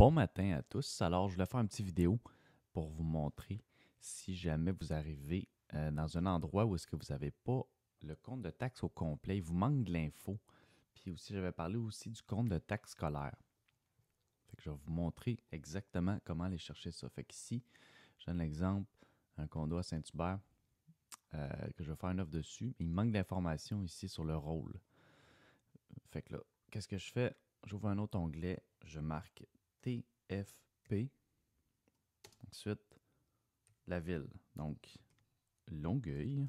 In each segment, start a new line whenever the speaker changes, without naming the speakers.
Bon matin à tous. Alors, je voulais faire une petite vidéo pour vous montrer si jamais vous arrivez euh, dans un endroit où est-ce que vous n'avez pas le compte de taxe au complet, il vous manque de l'info. Puis aussi, j'avais parlé aussi du compte de taxe scolaire. Fait que je vais vous montrer exactement comment aller chercher ça. Fait qu'ici, je donne l'exemple, un condo à Saint-Hubert, euh, que je vais faire une offre dessus. Il manque d'informations ici sur le rôle. Fait que là, qu'est-ce que je fais? J'ouvre un autre onglet, je marque TFP. Ensuite, la ville. Donc, Longueuil.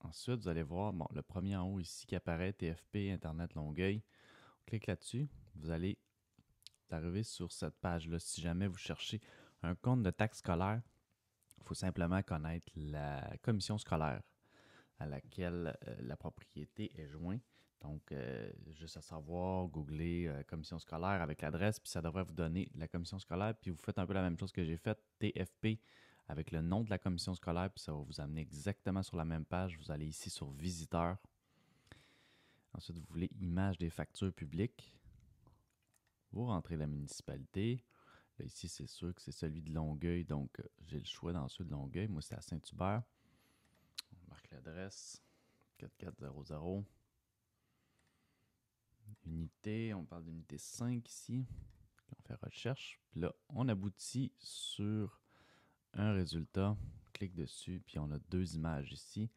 Ensuite, vous allez voir le premier en haut ici qui apparaît, TFP, Internet Longueuil. On clique là-dessus. Vous allez arriver sur cette page-là. Si jamais vous cherchez un compte de taxe scolaire, il faut simplement connaître la commission scolaire à laquelle euh, la propriété est jointe. Donc, euh, juste à savoir, googler euh, commission scolaire avec l'adresse, puis ça devrait vous donner la commission scolaire. Puis vous faites un peu la même chose que j'ai faite, TFP, avec le nom de la commission scolaire, puis ça va vous amener exactement sur la même page. Vous allez ici sur visiteurs. Ensuite, vous voulez image des factures publiques. Vous rentrez la municipalité. Là, ici, c'est sûr que c'est celui de Longueuil, donc euh, j'ai le choix dans celui de Longueuil. Moi, c'est à Saint-Hubert. On marque l'adresse 4400. Unité, on parle d'unité 5 ici. On fait recherche. Puis là, on aboutit sur un résultat. On clique dessus, puis on a deux images ici.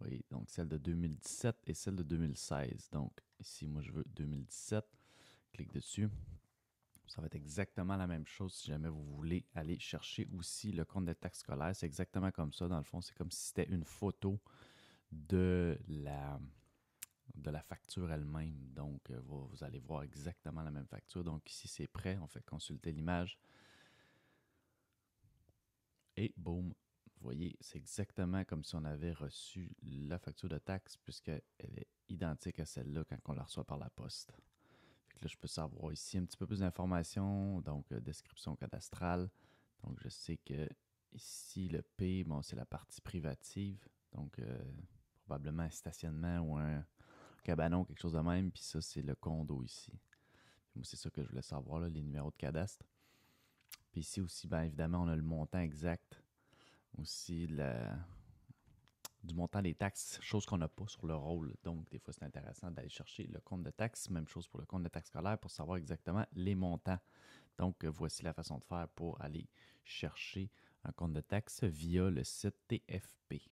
Oui, donc celle de 2017 et celle de 2016. Donc ici, moi, je veux 2017. Clique dessus. Ça va être exactement la même chose si jamais vous voulez aller chercher aussi le compte de taxes scolaires. C'est exactement comme ça. Dans le fond, c'est comme si c'était une photo de la, de la facture elle-même. Donc, euh, vous, allez voir exactement la même facture. Donc, ici, c'est prêt. On fait consulter l'image. Et boum, vous voyez, c'est exactement comme si on avait reçu la facture de taxe puisqu'elle est identique à celle-là quand on la reçoit par la poste. là, je peux savoir ici un petit peu plus d'informations. Donc, euh, description cadastrale. Donc, je sais que ici, le P, bon, c'est la partie privative. Donc, euh, probablement un stationnement ou un, cabanon, quelque chose de même, puis ça, c'est le condo ici. moi, c'est ça que je voulais savoir, les numéros de cadastre. Puis ici aussi, bien évidemment, on a le montant exact, aussi du montant des taxes, chose qu'on n'a pas sur le rôle. Donc, des fois, c'est intéressant d'aller chercher le compte de taxes. Même chose pour le compte de taxes scolaires pour savoir exactement les montants. Donc, euh, voici la façon de faire pour aller chercher un compte de taxes via le site TFP.